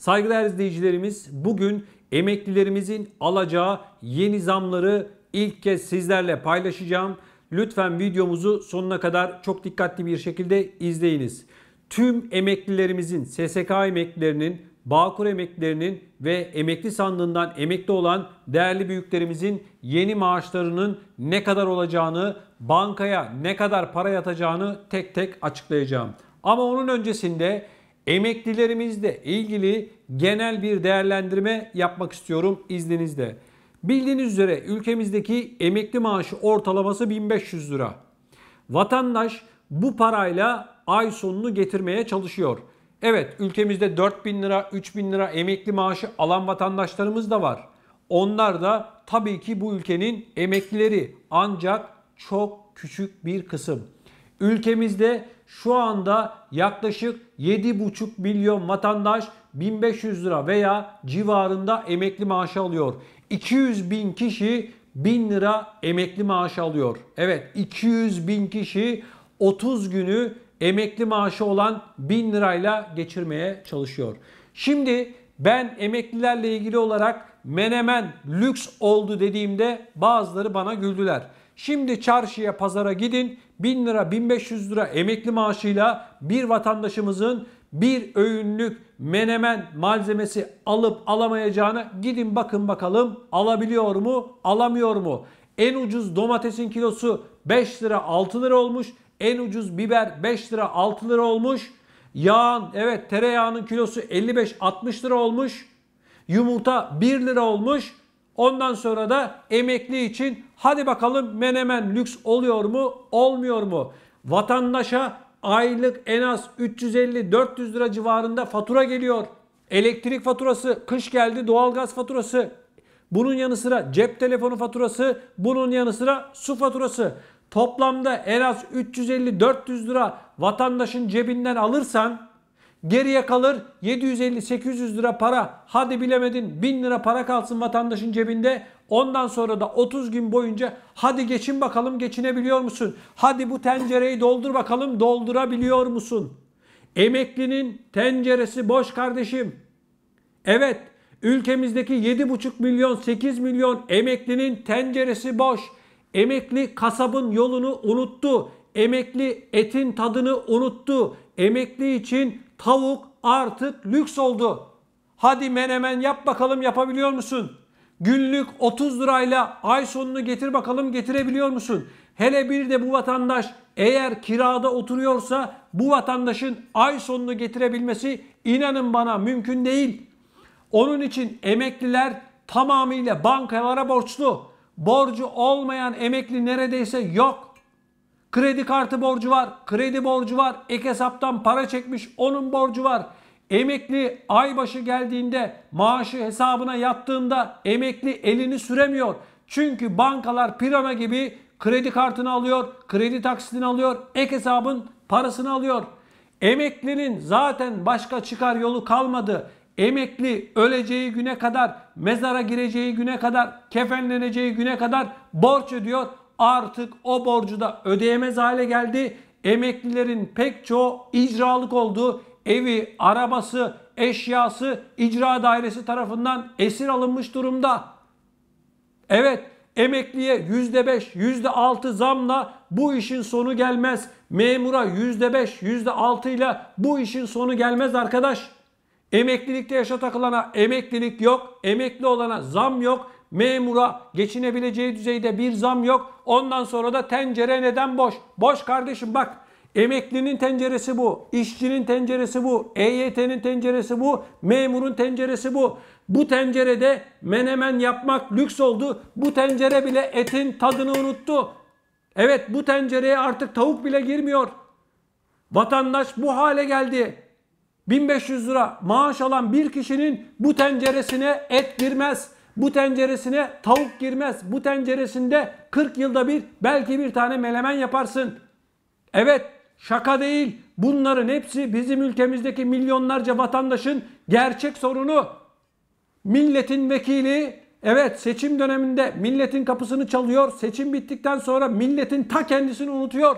Saygıdeğer izleyicilerimiz bugün emeklilerimizin alacağı yeni zamları ilk kez sizlerle paylaşacağım. Lütfen videomuzu sonuna kadar çok dikkatli bir şekilde izleyiniz. Tüm emeklilerimizin, SSK emeklilerinin, Bağkur emeklilerinin ve emekli sandığından emekli olan değerli büyüklerimizin yeni maaşlarının ne kadar olacağını, bankaya ne kadar para yatacağını tek tek açıklayacağım. Ama onun öncesinde emeklilerimizle ilgili genel bir değerlendirme yapmak istiyorum izninizle. Bildiğiniz üzere ülkemizdeki emekli maaşı ortalaması 1500 lira. Vatandaş bu parayla ay sonunu getirmeye çalışıyor. Evet ülkemizde 4000 lira 3000 lira emekli maaşı alan vatandaşlarımız da var. Onlar da tabii ki bu ülkenin emeklileri ancak çok küçük bir kısım. Ülkemizde şu anda yaklaşık 7,5 milyon vatandaş 1500 lira veya civarında emekli maaşı alıyor. 200 bin kişi 1000 lira emekli maaşı alıyor. Evet 200 bin kişi 30 günü emekli maaşı olan 1000 lirayla geçirmeye çalışıyor. Şimdi ben emeklilerle ilgili olarak menemen lüks oldu dediğimde bazıları bana güldüler. Şimdi çarşıya pazara gidin 1000 lira 1500 lira emekli maaşıyla bir vatandaşımızın bir öğünlük menemen malzemesi alıp alamayacağını gidin bakın bakalım alabiliyor mu alamıyor mu? En ucuz domatesin kilosu 5 lira 6 lira olmuş. En ucuz biber 5 lira 6 lira olmuş. Yağın evet tereyağının kilosu 55-60 lira olmuş. Yumurta 1 lira olmuş. Ondan sonra da emekli için hadi bakalım menemen lüks oluyor mu olmuyor mu? Vatandaşa aylık en az 350-400 lira civarında fatura geliyor. Elektrik faturası, kış geldi doğalgaz faturası. Bunun yanı sıra cep telefonu faturası, bunun yanı sıra su faturası. Toplamda en az 350-400 lira vatandaşın cebinden alırsan Geriye kalır 750-800 lira para. Hadi bilemedin 1000 lira para kalsın vatandaşın cebinde. Ondan sonra da 30 gün boyunca hadi geçin bakalım geçinebiliyor musun? Hadi bu tencereyi doldur bakalım doldurabiliyor musun? Emeklinin tenceresi boş kardeşim. Evet ülkemizdeki 7,5 milyon 8 milyon emeklinin tenceresi boş. Emekli kasabın yolunu unuttu. Emekli etin tadını unuttu. Emekli için Tavuk artık lüks oldu. Hadi menemen yap bakalım yapabiliyor musun? Günlük 30 lirayla ay sonunu getir bakalım getirebiliyor musun? Hele bir de bu vatandaş eğer kirada oturuyorsa bu vatandaşın ay sonunu getirebilmesi inanın bana mümkün değil. Onun için emekliler tamamıyla bankalara borçlu. Borcu olmayan emekli neredeyse yok. Kredi kartı borcu var, kredi borcu var, ek hesaptan para çekmiş onun borcu var. Emekli aybaşı geldiğinde maaşı hesabına yattığında emekli elini süremiyor. Çünkü bankalar pirama gibi kredi kartını alıyor, kredi taksitini alıyor, ek hesabın parasını alıyor. Emeklinin zaten başka çıkar yolu kalmadı. Emekli öleceği güne kadar, mezara gireceği güne kadar, kefenleneceği güne kadar borç ödüyor, artık o borcu da ödeyemez hale geldi. Emeklilerin pek çoğu icralık oldu. Evi, arabası, eşyası icra dairesi tarafından esir alınmış durumda. Evet emekliye %5, %6 zamla bu işin sonu gelmez. Memura %5, %6 ile bu işin sonu gelmez arkadaş. Emeklilikte yaşa takılana emeklilik yok, emekli olana zam yok, memura geçinebileceği düzeyde bir zam yok. Ondan sonra da tencere neden boş? Boş kardeşim bak. Emeklinin tenceresi bu, işçinin tenceresi bu, EYT'nin tenceresi bu, memurun tenceresi bu. Bu tencerede menemen yapmak lüks oldu. Bu tencere bile etin tadını unuttu. Evet bu tencereye artık tavuk bile girmiyor. Vatandaş bu hale geldi. 1500 lira maaş alan bir kişinin bu tenceresine et girmez. Bu tenceresine tavuk girmez. Bu tenceresinde 40 yılda bir belki bir tane melemen yaparsın. Evet şaka değil. Bunların hepsi bizim ülkemizdeki milyonlarca vatandaşın gerçek sorunu. Milletin vekili evet seçim döneminde milletin kapısını çalıyor. Seçim bittikten sonra milletin ta kendisini unutuyor.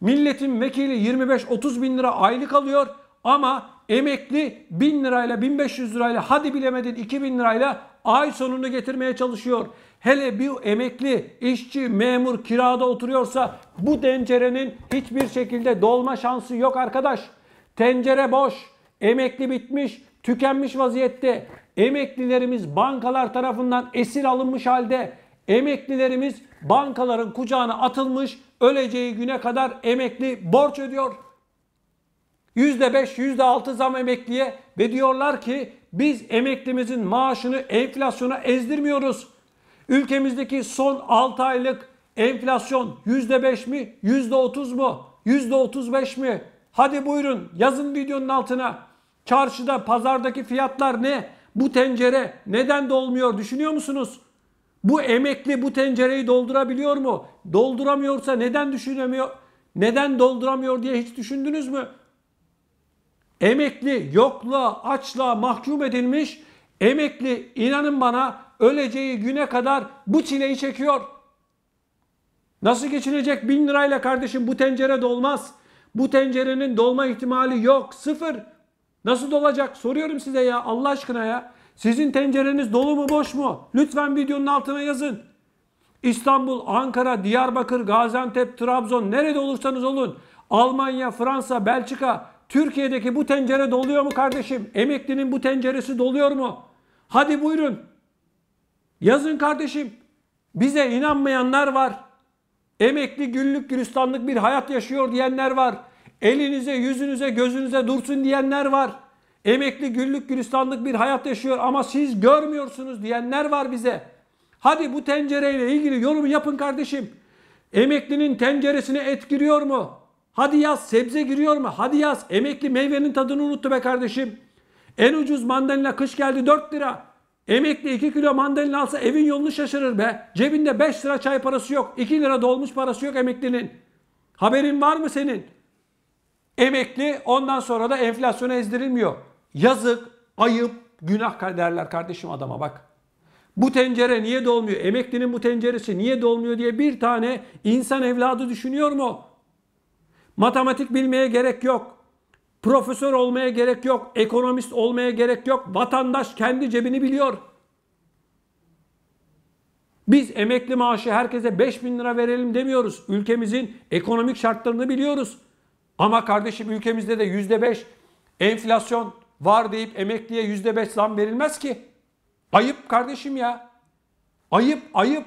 Milletin vekili 25-30 bin lira aylık alıyor. Ama emekli 1000 lirayla 1500 lirayla hadi bilemedin 2000 lirayla ay sonunu getirmeye çalışıyor. Hele bir emekli, işçi, memur kirada oturuyorsa bu tencerenin hiçbir şekilde dolma şansı yok arkadaş. Tencere boş, emekli bitmiş, tükenmiş vaziyette. Emeklilerimiz bankalar tarafından esir alınmış halde. Emeklilerimiz bankaların kucağına atılmış, öleceği güne kadar emekli borç ödüyor. %5, %6 zam emekliye ve diyorlar ki biz emeklimizin maaşını enflasyona ezdirmiyoruz. Ülkemizdeki son 6 aylık enflasyon %5 mi, %30 mu, %35 mi? Hadi buyurun yazın videonun altına. Çarşıda, pazardaki fiyatlar ne? Bu tencere neden dolmuyor düşünüyor musunuz? Bu emekli bu tencereyi doldurabiliyor mu? Dolduramıyorsa neden düşünemiyor? Neden dolduramıyor diye hiç düşündünüz mü? Emekli yokluğa, açlığa mahkum edilmiş. Emekli inanın bana öleceği güne kadar bu çileyi çekiyor. Nasıl geçinecek? Bin lirayla kardeşim bu tencere dolmaz. Bu tencerenin dolma ihtimali yok. Sıfır. Nasıl dolacak? Soruyorum size ya Allah aşkına ya. Sizin tencereniz dolu mu boş mu? Lütfen videonun altına yazın. İstanbul, Ankara, Diyarbakır, Gaziantep, Trabzon nerede olursanız olun. Almanya, Fransa, Belçika Türkiye'deki bu tencere doluyor mu kardeşim? Emeklinin bu tenceresi doluyor mu? Hadi buyurun. Yazın kardeşim. Bize inanmayanlar var. Emekli güllük gülistanlık bir hayat yaşıyor diyenler var. Elinize, yüzünüze, gözünüze dursun diyenler var. Emekli güllük gülistanlık bir hayat yaşıyor ama siz görmüyorsunuz diyenler var bize. Hadi bu tencereyle ilgili yorum yapın kardeşim. Emeklinin tenceresine et giriyor mu? Hadi yaz sebze giriyor mu? Hadi yaz emekli meyvenin tadını unuttu be kardeşim. En ucuz mandalina kış geldi 4 lira. Emekli 2 kilo mandalina alsa evin yolunu şaşırır be. Cebinde 5 lira çay parası yok. 2 lira dolmuş parası yok emeklinin. Haberin var mı senin? Emekli ondan sonra da enflasyona ezdirilmiyor. Yazık, ayıp, günah derler kardeşim adama bak. Bu tencere niye dolmuyor? Emeklinin bu tenceresi niye dolmuyor diye bir tane insan evladı düşünüyor mu? Matematik bilmeye gerek yok. Profesör olmaya gerek yok. Ekonomist olmaya gerek yok. Vatandaş kendi cebini biliyor. Biz emekli maaşı herkese 5 bin lira verelim demiyoruz. Ülkemizin ekonomik şartlarını biliyoruz. Ama kardeşim ülkemizde de %5 enflasyon var deyip emekliye %5 zam verilmez ki. Ayıp kardeşim ya. Ayıp ayıp.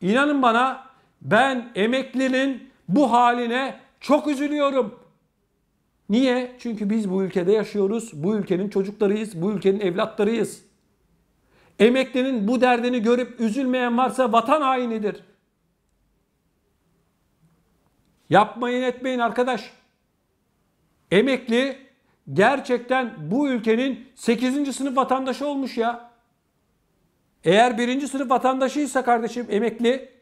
İnanın bana ben emeklinin bu haline çok üzülüyorum. Niye? Çünkü biz bu ülkede yaşıyoruz. Bu ülkenin çocuklarıyız. Bu ülkenin evlatlarıyız. Emeklinin bu derdini görüp üzülmeyen varsa vatan hainidir. Yapmayın etmeyin arkadaş. Emekli gerçekten bu ülkenin 8. sınıf vatandaşı olmuş ya. Eğer 1. sınıf vatandaşıysa kardeşim emekli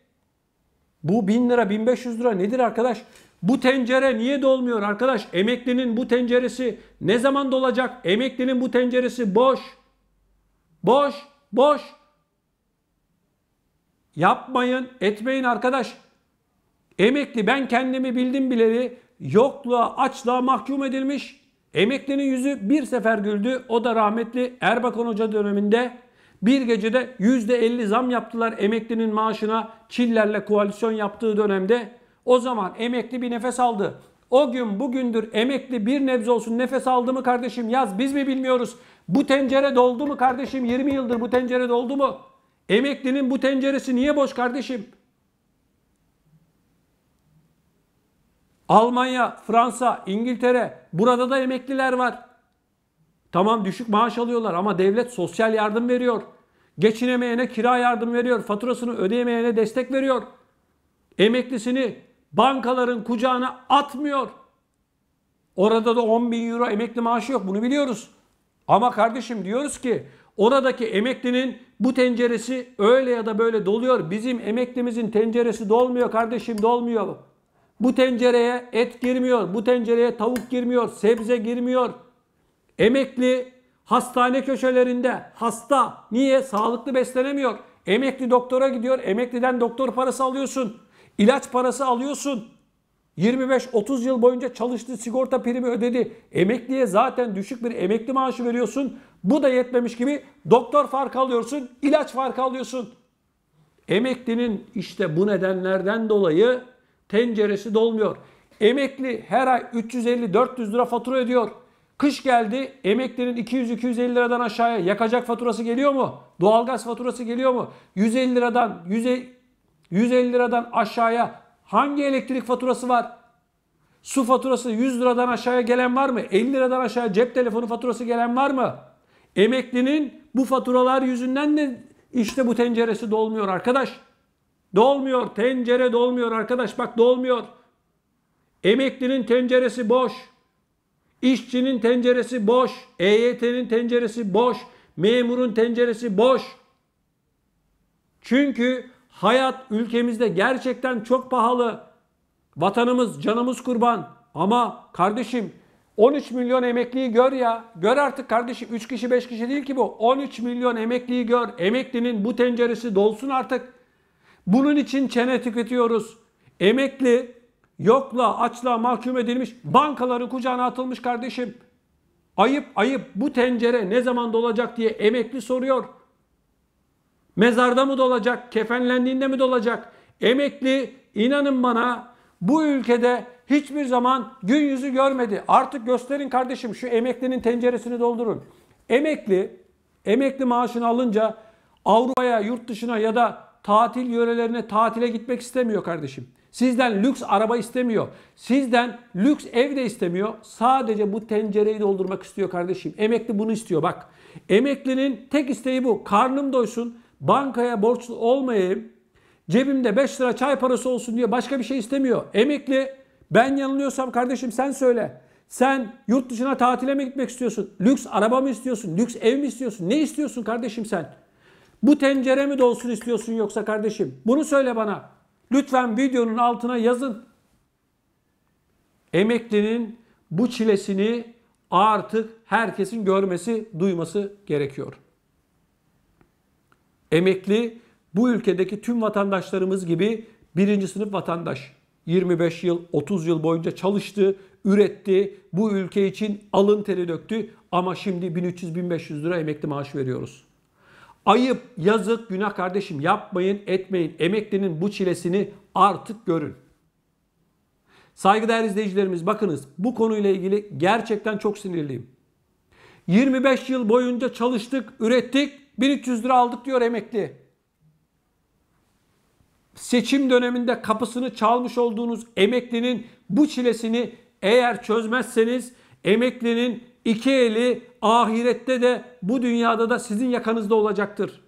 bu 1000 lira 1500 lira nedir arkadaş? Bu tencere niye dolmuyor arkadaş? Emeklinin bu tenceresi ne zaman dolacak? Emeklinin bu tenceresi boş. Boş, boş. Yapmayın, etmeyin arkadaş. Emekli ben kendimi bildim bileli yokluğa, açlığa mahkum edilmiş. Emeklinin yüzü bir sefer güldü. O da rahmetli Erbakan Hoca döneminde bir gecede %50 zam yaptılar emeklinin maaşına Çiller'le koalisyon yaptığı dönemde. O zaman emekli bir nefes aldı. O gün bugündür emekli bir nebze olsun nefes aldı mı kardeşim yaz biz mi bilmiyoruz. Bu tencere doldu mu kardeşim 20 yıldır bu tencere doldu mu? Emeklinin bu tenceresi niye boş kardeşim? Almanya, Fransa, İngiltere burada da emekliler var. Tamam düşük maaş alıyorlar ama devlet sosyal yardım veriyor. Geçinemeyene kira yardım veriyor. Faturasını ödeyemeyene destek veriyor. Emeklisini bankaların kucağına atmıyor. Orada da 10 bin euro emekli maaşı yok bunu biliyoruz. Ama kardeşim diyoruz ki oradaki emeklinin bu tenceresi öyle ya da böyle doluyor. Bizim emeklimizin tenceresi dolmuyor kardeşim dolmuyor. Bu tencereye et girmiyor, bu tencereye tavuk girmiyor, sebze girmiyor. Emekli hastane köşelerinde hasta. Niye? Sağlıklı beslenemiyor. Emekli doktora gidiyor. Emekliden doktor parası alıyorsun. İlaç parası alıyorsun. 25-30 yıl boyunca çalıştı sigorta primi ödedi. Emekliye zaten düşük bir emekli maaşı veriyorsun. Bu da yetmemiş gibi doktor farkı alıyorsun, ilaç farkı alıyorsun. Emeklinin işte bu nedenlerden dolayı tenceresi dolmuyor. Emekli her ay 350-400 lira fatura ödüyor. Kış geldi emeklerin 200-250 liradan aşağıya yakacak faturası geliyor mu? Doğalgaz faturası geliyor mu? 150 liradan 100, 150 liradan aşağıya hangi elektrik faturası var? Su faturası 100 liradan aşağıya gelen var mı? 50 liradan aşağıya cep telefonu faturası gelen var mı? Emeklinin bu faturalar yüzünden de işte bu tenceresi dolmuyor arkadaş. Dolmuyor. Tencere dolmuyor arkadaş. Bak dolmuyor. Emeklinin tenceresi boş. İşçinin tenceresi boş, EYT'nin tenceresi boş, memurun tenceresi boş. Çünkü hayat ülkemizde gerçekten çok pahalı. Vatanımız, canımız kurban. Ama kardeşim 13 milyon emekliyi gör ya. Gör artık kardeşim 3 kişi 5 kişi değil ki bu. 13 milyon emekliyi gör. Emeklinin bu tenceresi dolsun artık. Bunun için çene tüketiyoruz. Emekli yokla açla mahkum edilmiş bankaların kucağına atılmış kardeşim. Ayıp ayıp bu tencere ne zaman dolacak diye emekli soruyor. Mezarda mı dolacak, kefenlendiğinde mi dolacak? Emekli inanın bana bu ülkede hiçbir zaman gün yüzü görmedi. Artık gösterin kardeşim şu emeklinin tenceresini doldurun. Emekli emekli maaşını alınca Avrupa'ya, yurt dışına ya da tatil yörelerine tatile gitmek istemiyor kardeşim. Sizden lüks araba istemiyor. Sizden lüks ev de istemiyor. Sadece bu tencereyi doldurmak istiyor kardeşim. Emekli bunu istiyor bak. Emeklinin tek isteği bu. Karnım doysun, bankaya borçlu olmayayım, cebimde 5 lira çay parası olsun diye başka bir şey istemiyor. Emekli ben yanılıyorsam kardeşim sen söyle. Sen yurt dışına tatile mi gitmek istiyorsun? Lüks araba mı istiyorsun? Lüks ev mi istiyorsun? Ne istiyorsun kardeşim sen? Bu tencere mi dolsun istiyorsun yoksa kardeşim? Bunu söyle bana. Lütfen videonun altına yazın. Emeklinin bu çilesini artık herkesin görmesi, duyması gerekiyor. Emekli bu ülkedeki tüm vatandaşlarımız gibi birinci sınıf vatandaş. 25 yıl, 30 yıl boyunca çalıştı, üretti, bu ülke için alın teri döktü ama şimdi 1300-1500 lira emekli maaşı veriyoruz. Ayıp, yazık, günah kardeşim yapmayın, etmeyin. Emeklinin bu çilesini artık görün. Saygıdeğer izleyicilerimiz bakınız bu konuyla ilgili gerçekten çok sinirliyim. 25 yıl boyunca çalıştık, ürettik, 1300 lira aldık diyor emekli. Seçim döneminde kapısını çalmış olduğunuz emeklinin bu çilesini eğer çözmezseniz emeklinin İki eli ahirette de bu dünyada da sizin yakanızda olacaktır.